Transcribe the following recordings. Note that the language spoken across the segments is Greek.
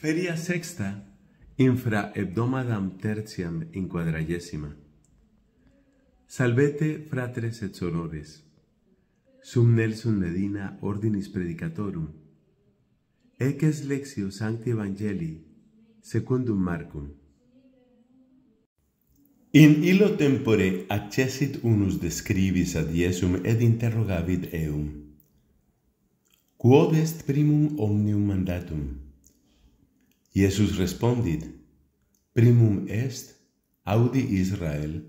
Feria sexta, infra hebdomadam tertiam in quadragesima. Salvete, fratres et sorores. Sum Nelson Medina ordinis predicatorum. Ec lexio sancti evangelii, secundum marcum. In illo tempore accesit unus describis ad Iesum ed interrogavit eum. Quod est primum omnium mandatum? Quod est primum omnium mandatum? Iesus respondit, Primum est, audi Israel,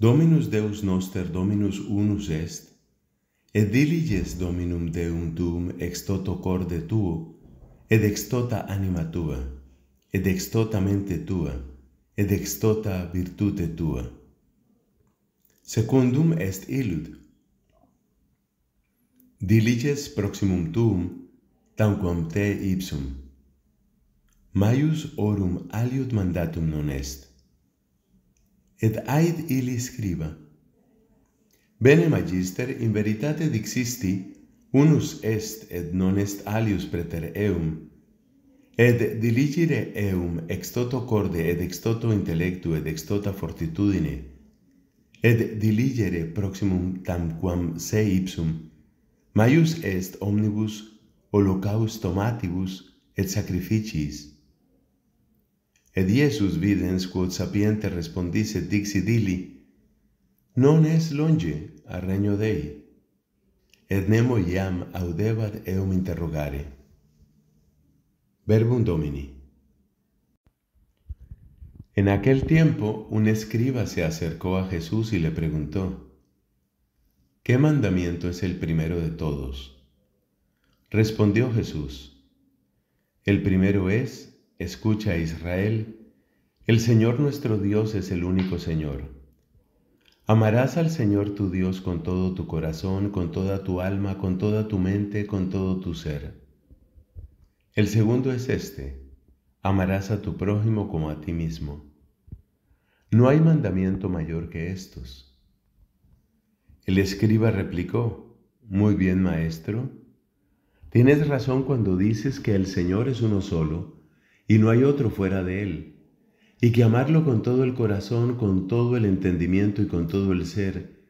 Dominus Deus noster, Dominus unus est, et diliges Dominum Deum tuum ex toto corde tuo, et ex tota anima tua, et ex tota mente tua, et ex tota virtute tua. Secundum est illud. Diliges proximum tuum, tanquam te ipsum maius orum aliud mandatum non est. Et aid ili scriba. Bene magister, in veritate dixisti, unus est et non est alius preter eum, et diligire eum ex toto corde et ex toto intellectu et ex tota fortitudine, et diligere proximum tamquam se ipsum, maius est omnibus holocaustomatibus et sacrificiis, Ed Jesus videns quod sapiente respondisse dixi dili, non es longe a regno Dei, et nemo iam audebat eum interrogare. Verbum Domini. En aquel tiempo un escriba se acercó a Jesús y le preguntó, ¿qué mandamiento es el primero de todos? Respondió Jesús, el primero es, Escucha Israel, el Señor nuestro Dios es el único Señor. Amarás al Señor tu Dios con todo tu corazón, con toda tu alma, con toda tu mente, con todo tu ser. El segundo es este, amarás a tu prójimo como a ti mismo. No hay mandamiento mayor que estos. El escriba replicó, Muy bien, maestro, tienes razón cuando dices que el Señor es uno solo y no hay otro fuera de Él, y que amarlo con todo el corazón, con todo el entendimiento y con todo el ser,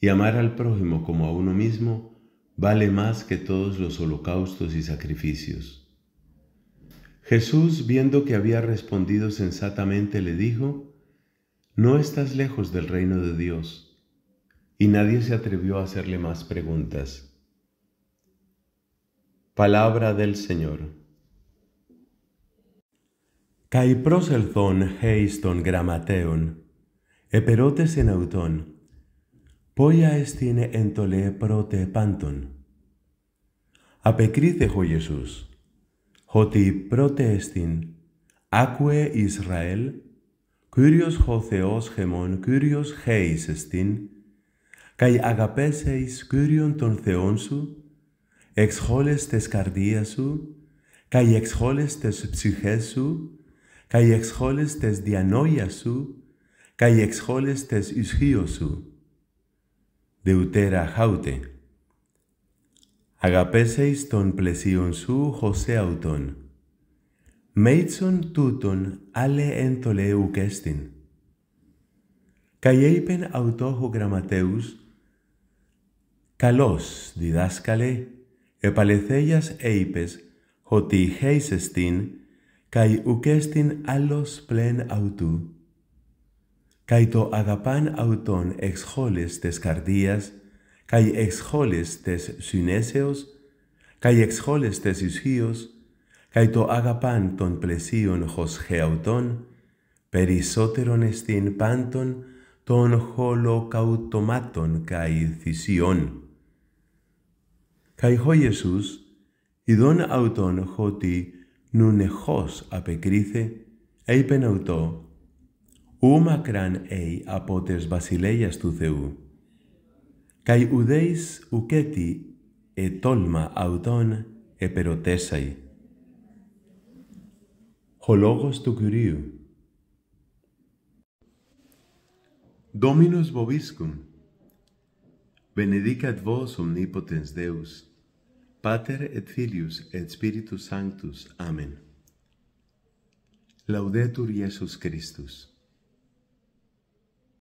y amar al prójimo como a uno mismo, vale más que todos los holocaustos y sacrificios. Jesús, viendo que había respondido sensatamente, le dijo, No estás lejos del reino de Dios. Y nadie se atrevió a hacerle más preguntas. Palabra del Señor. Καί πρόσελθον χέις των γραμματέων, επερώτες εν αυτόν, πόια εστίνε εν το λέ πρώτε πάντων. Απεκρίθε χω Ιησούς, ότι πρώτε εστίν, άκουε Ισραήλ, Κύριος ο Θεός χεμόν, Κύριος χέις εστίν, καί αγαπέσεις Κύριον τον Θεόν σου, εξχόλες τες καρδίας σου, καί εξχόλες τες ψυχές σου, καί εξχώλες τές διανόια σου, καί εξχόλες τές ισχύω σου. Δευτέρα Δεουτέρα χάουτε. Αγαπέσαι των πλαισίων σου αυτον. Μέιτσον τούτον άλλε εν το λέου κέστην. Καί ο γραμματέους, «Καλός, διδάσκαλε, επαλεθέγιας έιπες, ότι χέισες την, Καί ουκέστην άλλος πλέν αυτού. Καί το αγαπάν αυτόν εξ χόλες της καρδίας, καί εξ χόλες της συνέσεως, καί εξ χόλες της ισχύως, καί το αγαπάν των πλαισίων χως χεαυτών, περισσότερον εστίν πάντων των χολοκαυτωμάτων καί θυσιών. Καί χω Ιησούς, ειδών αυτον εξ χολες της καρδιας και εξ χολες της συνεσεως και εξ χολες της ισχυως και το αγαπαν των πλαισιων χως χεαυτον, περισσοτερον εστιν παντων των χολοκαυτωματων και θυσιων και χω ιησους ειδων αυτον χωτι nun εχώς απεκρίθη, είπεν αυτο, ου μακράν ει από τες βασιλέγιας του Θεού. Καί ουδείς ουκέτη ετόλμα αυτον επερωτέσαι. Ο λόγος του Κυρίου. Dominus vobiscum. Benedicat vos omnipotens Deus, Pater et Filius et Spiritus Sanctus. Amen. Laudetur Iesus Christus.